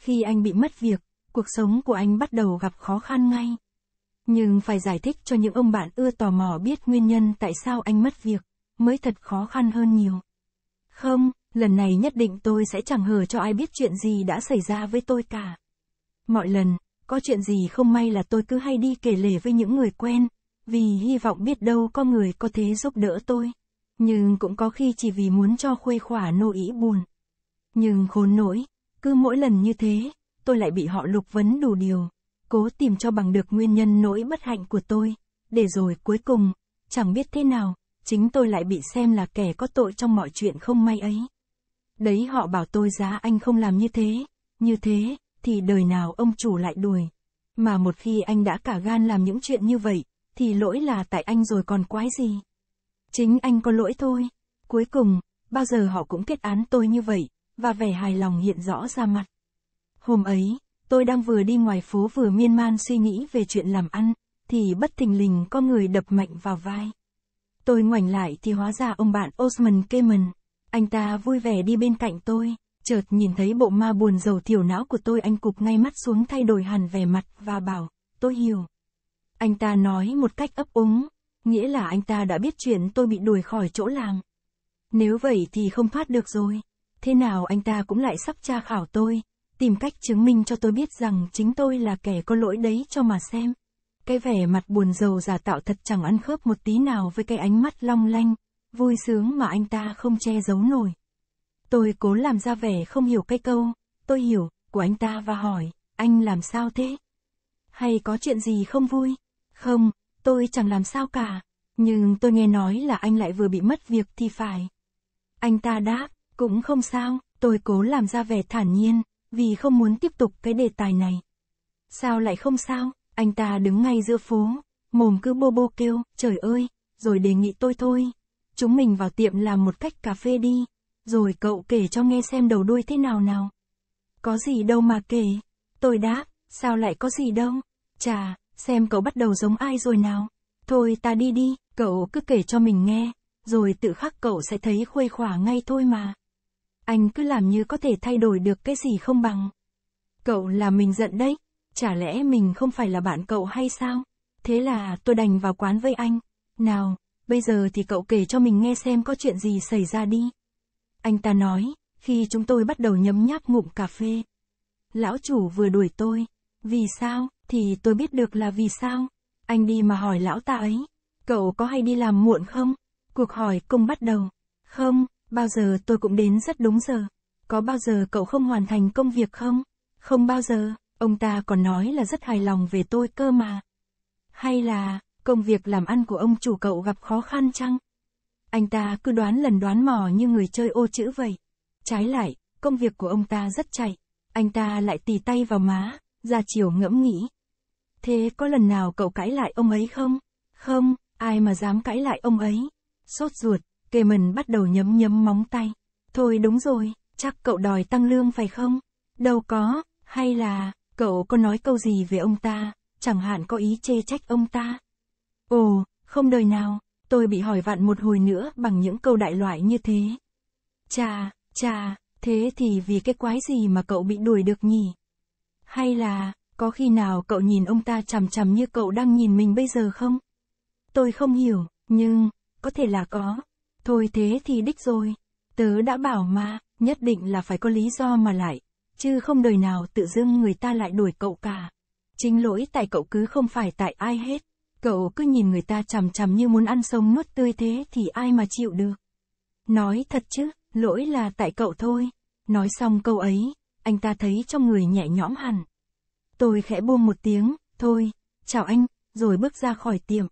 Khi anh bị mất việc, cuộc sống của anh bắt đầu gặp khó khăn ngay. Nhưng phải giải thích cho những ông bạn ưa tò mò biết nguyên nhân tại sao anh mất việc, mới thật khó khăn hơn nhiều. Không, lần này nhất định tôi sẽ chẳng hờ cho ai biết chuyện gì đã xảy ra với tôi cả. Mọi lần, có chuyện gì không may là tôi cứ hay đi kể lể với những người quen, vì hy vọng biết đâu có người có thế giúp đỡ tôi. Nhưng cũng có khi chỉ vì muốn cho khuây khỏa nô ý buồn. Nhưng khốn nỗi, cứ mỗi lần như thế, tôi lại bị họ lục vấn đủ điều, cố tìm cho bằng được nguyên nhân nỗi bất hạnh của tôi, để rồi cuối cùng, chẳng biết thế nào, chính tôi lại bị xem là kẻ có tội trong mọi chuyện không may ấy. Đấy họ bảo tôi giá anh không làm như thế, như thế, thì đời nào ông chủ lại đuổi. Mà một khi anh đã cả gan làm những chuyện như vậy, thì lỗi là tại anh rồi còn quái gì. Chính anh có lỗi thôi. Cuối cùng, bao giờ họ cũng kết án tôi như vậy, và vẻ hài lòng hiện rõ ra mặt. Hôm ấy, tôi đang vừa đi ngoài phố vừa miên man suy nghĩ về chuyện làm ăn, thì bất thình lình có người đập mạnh vào vai. Tôi ngoảnh lại thì hóa ra ông bạn Osman Kamen. Anh ta vui vẻ đi bên cạnh tôi, chợt nhìn thấy bộ ma buồn rầu thiểu não của tôi anh cục ngay mắt xuống thay đổi hẳn vẻ mặt và bảo, tôi hiểu. Anh ta nói một cách ấp úng, nghĩa là anh ta đã biết chuyện tôi bị đuổi khỏi chỗ làm. Nếu vậy thì không thoát được rồi thế nào anh ta cũng lại sắp tra khảo tôi, tìm cách chứng minh cho tôi biết rằng chính tôi là kẻ có lỗi đấy cho mà xem. Cái vẻ mặt buồn rầu giả tạo thật chẳng ăn khớp một tí nào với cái ánh mắt long lanh, vui sướng mà anh ta không che giấu nổi. Tôi cố làm ra vẻ không hiểu cái câu, tôi hiểu, của anh ta và hỏi, anh làm sao thế? Hay có chuyện gì không vui? Không, tôi chẳng làm sao cả, nhưng tôi nghe nói là anh lại vừa bị mất việc thì phải. Anh ta đáp, cũng không sao, tôi cố làm ra vẻ thản nhiên, vì không muốn tiếp tục cái đề tài này. Sao lại không sao, anh ta đứng ngay giữa phố, mồm cứ bô bô kêu, trời ơi, rồi đề nghị tôi thôi. Chúng mình vào tiệm làm một cách cà phê đi, rồi cậu kể cho nghe xem đầu đuôi thế nào nào. Có gì đâu mà kể, tôi đáp, sao lại có gì đâu, chà, xem cậu bắt đầu giống ai rồi nào. Thôi ta đi đi, cậu cứ kể cho mình nghe, rồi tự khắc cậu sẽ thấy khuây khỏa ngay thôi mà anh cứ làm như có thể thay đổi được cái gì không bằng. Cậu là mình giận đấy, chả lẽ mình không phải là bạn cậu hay sao? Thế là tôi đành vào quán với anh. Nào, bây giờ thì cậu kể cho mình nghe xem có chuyện gì xảy ra đi. Anh ta nói, khi chúng tôi bắt đầu nhấm nháp ngụm cà phê. Lão chủ vừa đuổi tôi. Vì sao, thì tôi biết được là vì sao. Anh đi mà hỏi lão ta ấy, cậu có hay đi làm muộn không? Cuộc hỏi cùng bắt đầu. Không, Bao giờ tôi cũng đến rất đúng giờ. Có bao giờ cậu không hoàn thành công việc không? Không bao giờ, ông ta còn nói là rất hài lòng về tôi cơ mà. Hay là, công việc làm ăn của ông chủ cậu gặp khó khăn chăng? Anh ta cứ đoán lần đoán mò như người chơi ô chữ vậy. Trái lại, công việc của ông ta rất chạy. Anh ta lại tì tay vào má, ra chiều ngẫm nghĩ. Thế có lần nào cậu cãi lại ông ấy không? Không, ai mà dám cãi lại ông ấy. Sốt ruột, Kevin bắt đầu nhấm nhấm móng tay. Thôi đúng rồi, chắc cậu đòi tăng lương phải không? Đâu có, hay là, cậu có nói câu gì về ông ta, chẳng hạn có ý chê trách ông ta? Ồ, không đời nào, tôi bị hỏi vặn một hồi nữa bằng những câu đại loại như thế. Chà, chà, thế thì vì cái quái gì mà cậu bị đuổi được nhỉ? Hay là, có khi nào cậu nhìn ông ta chằm chằm như cậu đang nhìn mình bây giờ không? Tôi không hiểu, nhưng, có thể là có. Thôi thế thì đích rồi. Tớ đã bảo mà, nhất định là phải có lý do mà lại. Chứ không đời nào tự dưng người ta lại đuổi cậu cả. Chính lỗi tại cậu cứ không phải tại ai hết. Cậu cứ nhìn người ta chằm chằm như muốn ăn sống nuốt tươi thế thì ai mà chịu được. Nói thật chứ, lỗi là tại cậu thôi. Nói xong câu ấy, anh ta thấy trong người nhẹ nhõm hẳn. Tôi khẽ buông một tiếng, thôi, chào anh, rồi bước ra khỏi tiệm.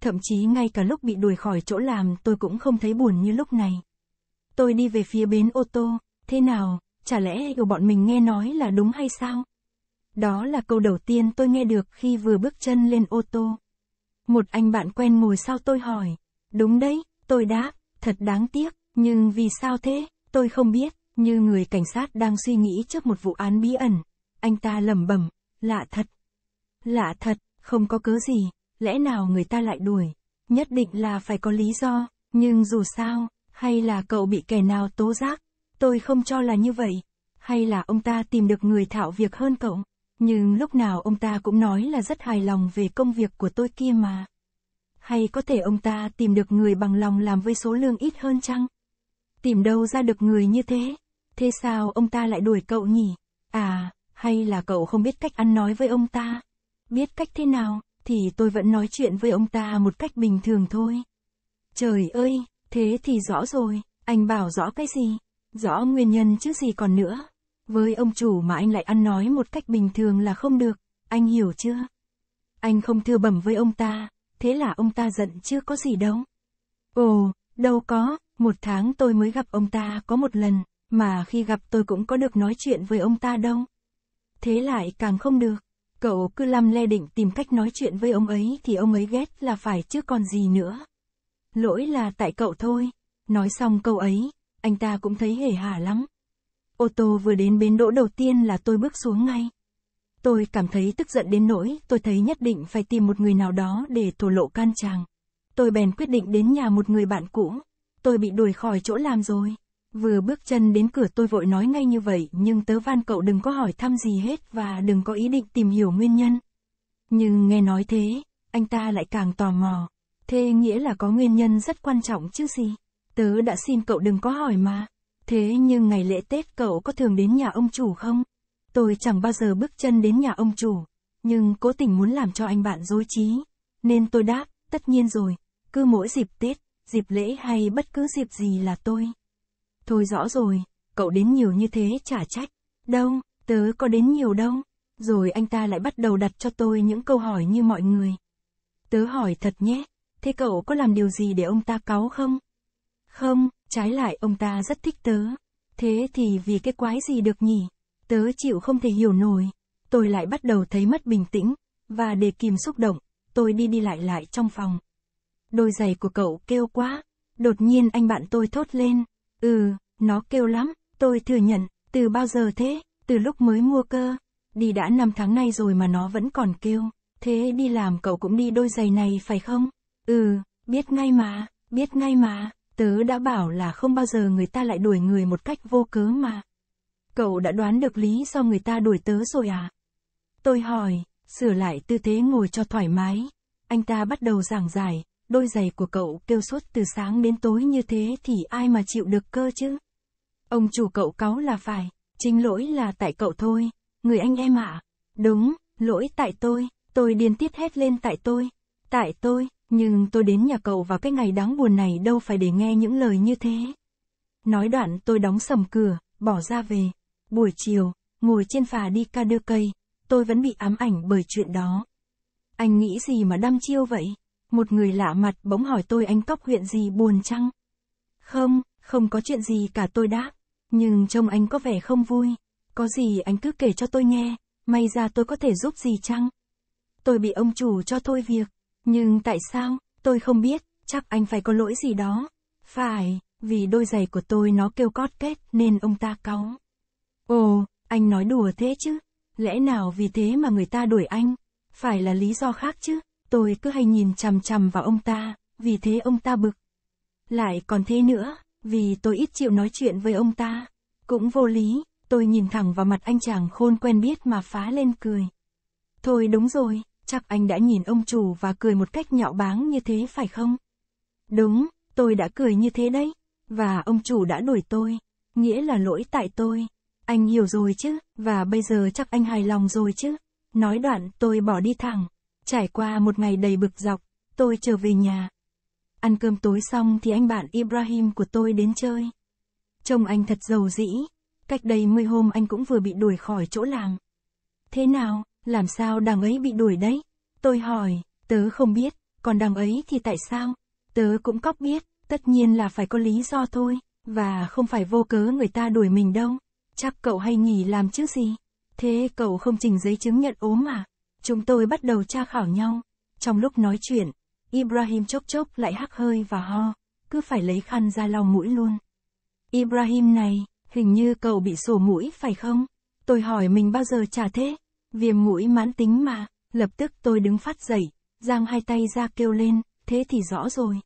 Thậm chí ngay cả lúc bị đuổi khỏi chỗ làm tôi cũng không thấy buồn như lúc này. Tôi đi về phía bến ô tô, thế nào, chả lẽ yêu bọn mình nghe nói là đúng hay sao? Đó là câu đầu tiên tôi nghe được khi vừa bước chân lên ô tô. Một anh bạn quen ngồi sau tôi hỏi. Đúng đấy, tôi đáp, thật đáng tiếc, nhưng vì sao thế, tôi không biết, như người cảnh sát đang suy nghĩ trước một vụ án bí ẩn. Anh ta lẩm bẩm, lạ thật. Lạ thật, không có cớ gì, lẽ nào người ta lại đuổi? Nhất định là phải có lý do, nhưng dù sao, hay là cậu bị kẻ nào tố giác? Tôi không cho là như vậy. Hay là ông ta tìm được người thạo việc hơn cậu? Nhưng lúc nào ông ta cũng nói là rất hài lòng về công việc của tôi kia mà. Hay có thể ông ta tìm được người bằng lòng làm với số lương ít hơn chăng? Tìm đâu ra được người như thế? Thế sao ông ta lại đuổi cậu nhỉ? À, hay là cậu không biết cách ăn nói với ông ta? Biết cách thế nào? thì tôi vẫn nói chuyện với ông ta một cách bình thường thôi. Trời ơi, thế thì rõ rồi, anh bảo rõ cái gì? Rõ nguyên nhân chứ gì còn nữa. Với ông chủ mà anh lại ăn nói một cách bình thường là không được, anh hiểu chưa? Anh không thưa bẩm với ông ta, thế là ông ta giận chưa có gì đâu. Ồ, đâu có, một tháng tôi mới gặp ông ta có một lần, mà khi gặp tôi cũng có được nói chuyện với ông ta đâu. Thế lại càng không được. Cậu cứ lăm le định tìm cách nói chuyện với ông ấy thì ông ấy ghét là phải chứ còn gì nữa. Lỗi là tại cậu thôi. Nói xong câu ấy, anh ta cũng thấy hề hả lắm. Ô tô vừa đến bến đỗ đầu tiên là tôi bước xuống ngay. Tôi cảm thấy tức giận đến nỗi tôi thấy nhất định phải tìm một người nào đó để thổ lộ can tràng Tôi bèn quyết định đến nhà một người bạn cũ. Tôi bị đuổi khỏi chỗ làm rồi. Vừa bước chân đến cửa tôi vội nói ngay như vậy, nhưng tớ van cậu đừng có hỏi thăm gì hết và đừng có ý định tìm hiểu nguyên nhân. Nhưng nghe nói thế, anh ta lại càng tò mò. Thế nghĩa là có nguyên nhân rất quan trọng chứ gì. Tớ đã xin cậu đừng có hỏi mà. Thế nhưng ngày lễ Tết cậu có thường đến nhà ông chủ không? Tôi chẳng bao giờ bước chân đến nhà ông chủ, nhưng cố tình muốn làm cho anh bạn dối trí. Nên tôi đáp, tất nhiên rồi, cứ mỗi dịp Tết, dịp lễ hay bất cứ dịp gì là tôi. Thôi rõ rồi, cậu đến nhiều như thế chả trách. Đông, tớ có đến nhiều đông. Rồi anh ta lại bắt đầu đặt cho tôi những câu hỏi như mọi người. Tớ hỏi thật nhé, thế cậu có làm điều gì để ông ta cáu không? Không, trái lại ông ta rất thích tớ. Thế thì vì cái quái gì được nhỉ? Tớ chịu không thể hiểu nổi. Tôi lại bắt đầu thấy mất bình tĩnh, và để kìm xúc động, tôi đi đi lại lại trong phòng. Đôi giày của cậu kêu quá, đột nhiên anh bạn tôi thốt lên. Ừ, nó kêu lắm, tôi thừa nhận, từ bao giờ thế, từ lúc mới mua cơ. Đi đã 5 tháng nay rồi mà nó vẫn còn kêu, thế đi làm cậu cũng đi đôi giày này phải không? Ừ, biết ngay mà, biết ngay mà, tớ đã bảo là không bao giờ người ta lại đuổi người một cách vô cớ mà. Cậu đã đoán được lý do người ta đuổi tớ rồi à? Tôi hỏi, sửa lại tư thế ngồi cho thoải mái. Anh ta bắt đầu giảng giải, đôi giày của cậu kêu suốt từ sáng đến tối như thế thì ai mà chịu được cơ chứ? Ông chủ cậu cáu là phải, chính lỗi là tại cậu thôi, người anh em ạ. À. Đúng, lỗi tại tôi, tôi điên tiết hét lên tại tôi, tại tôi, nhưng tôi đến nhà cậu vào cái ngày đáng buồn này đâu phải để nghe những lời như thế. Nói đoạn tôi đóng sầm cửa, bỏ ra về. Buổi chiều, ngồi trên phà đi ca đưa cây, tôi vẫn bị ám ảnh bởi chuyện đó. Anh nghĩ gì mà đăm chiêu vậy? Một người lạ mặt bỗng hỏi tôi anh cóc huyện gì buồn chăng? Không, không có chuyện gì cả tôi đáp. Nhưng trông anh có vẻ không vui. Có gì anh cứ kể cho tôi nghe, may ra tôi có thể giúp gì chăng? Tôi bị ông chủ cho thôi việc. Nhưng tại sao, tôi không biết, chắc anh phải có lỗi gì đó. Phải, vì đôi giày của tôi nó kêu cót kết nên ông ta cáu. Ồ, anh nói đùa thế chứ? Lẽ nào vì thế mà người ta đuổi anh? Phải là lý do khác chứ? Tôi cứ hay nhìn chằm chằm vào ông ta, vì thế ông ta bực. Lại còn thế nữa, vì tôi ít chịu nói chuyện với ông ta. Cũng vô lý, tôi nhìn thẳng vào mặt anh chàng khôn quen biết mà phá lên cười. Thôi đúng rồi, chắc anh đã nhìn ông chủ và cười một cách nhạo báng như thế phải không? Đúng, tôi đã cười như thế đấy. Và ông chủ đã đuổi tôi. Nghĩa là lỗi tại tôi. Anh hiểu rồi chứ, và bây giờ chắc anh hài lòng rồi chứ. Nói đoạn tôi bỏ đi thẳng. Trải qua một ngày đầy bực dọc, tôi trở về nhà. Ăn cơm tối xong thì anh bạn Ibrahim của tôi đến chơi. Trông anh thật giàu dĩ. Cách đây mười hôm anh cũng vừa bị đuổi khỏi chỗ làng. Thế nào, làm sao đằng ấy bị đuổi đấy? Tôi hỏi, tớ không biết, còn đằng ấy thì tại sao? Tớ cũng cóc biết, tất nhiên là phải có lý do thôi, và không phải vô cớ người ta đuổi mình đâu. Chắc cậu hay nghỉ làm chứ gì? Thế cậu không trình giấy chứng nhận ốm à? Chúng tôi bắt đầu tra khảo nhau. Trong lúc nói chuyện, Ibrahim chốc chốc lại hắc hơi và ho, cứ phải lấy khăn ra lau mũi luôn. Ibrahim này, hình như cậu bị sổ mũi phải không? Tôi hỏi mình bao giờ trả thế? Viêm mũi mãn tính mà, lập tức tôi đứng phát dậy, giang hai tay ra kêu lên, thế thì rõ rồi.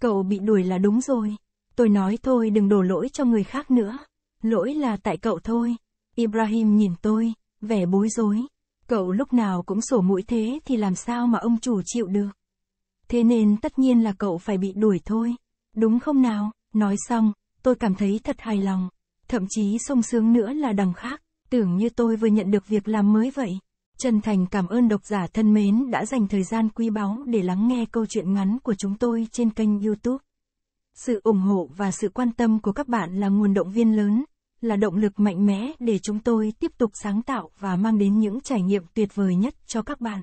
Cậu bị đuổi là đúng rồi. Tôi nói thôi đừng đổ lỗi cho người khác nữa. Lỗi là tại cậu thôi. Ibrahim nhìn tôi, vẻ bối rối. Cậu lúc nào cũng sổ mũi thế thì làm sao mà ông chủ chịu được. Thế nên tất nhiên là cậu phải bị đuổi thôi. Đúng không nào? Nói xong, tôi cảm thấy thật hài lòng. Thậm chí sung sướng nữa là đằng khác. Tưởng như tôi vừa nhận được việc làm mới vậy. Chân thành cảm ơn độc giả thân mến đã dành thời gian quý báu để lắng nghe câu chuyện ngắn của chúng tôi trên kênh YouTube. Sự ủng hộ và sự quan tâm của các bạn là nguồn động viên lớn là động lực mạnh mẽ để chúng tôi tiếp tục sáng tạo và mang đến những trải nghiệm tuyệt vời nhất cho các bạn.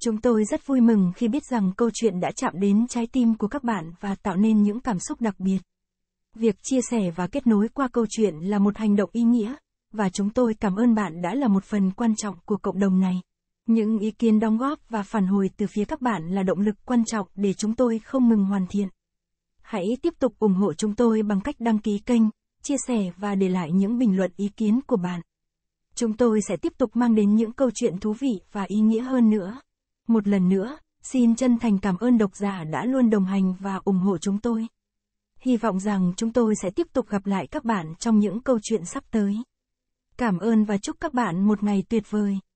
Chúng tôi rất vui mừng khi biết rằng câu chuyện đã chạm đến trái tim của các bạn và tạo nên những cảm xúc đặc biệt. Việc chia sẻ và kết nối qua câu chuyện là một hành động ý nghĩa, và chúng tôi cảm ơn bạn đã là một phần quan trọng của cộng đồng này. Những ý kiến đóng góp và phản hồi từ phía các bạn là động lực quan trọng để chúng tôi không ngừng hoàn thiện. Hãy tiếp tục ủng hộ chúng tôi bằng cách đăng ký kênh chia sẻ và để lại những bình luận ý kiến của bạn. Chúng tôi sẽ tiếp tục mang đến những câu chuyện thú vị và ý nghĩa hơn nữa. Một lần nữa, xin chân thành cảm ơn độc giả đã luôn đồng hành và ủng hộ chúng tôi. Hy vọng rằng chúng tôi sẽ tiếp tục gặp lại các bạn trong những câu chuyện sắp tới. Cảm ơn và chúc các bạn một ngày tuyệt vời.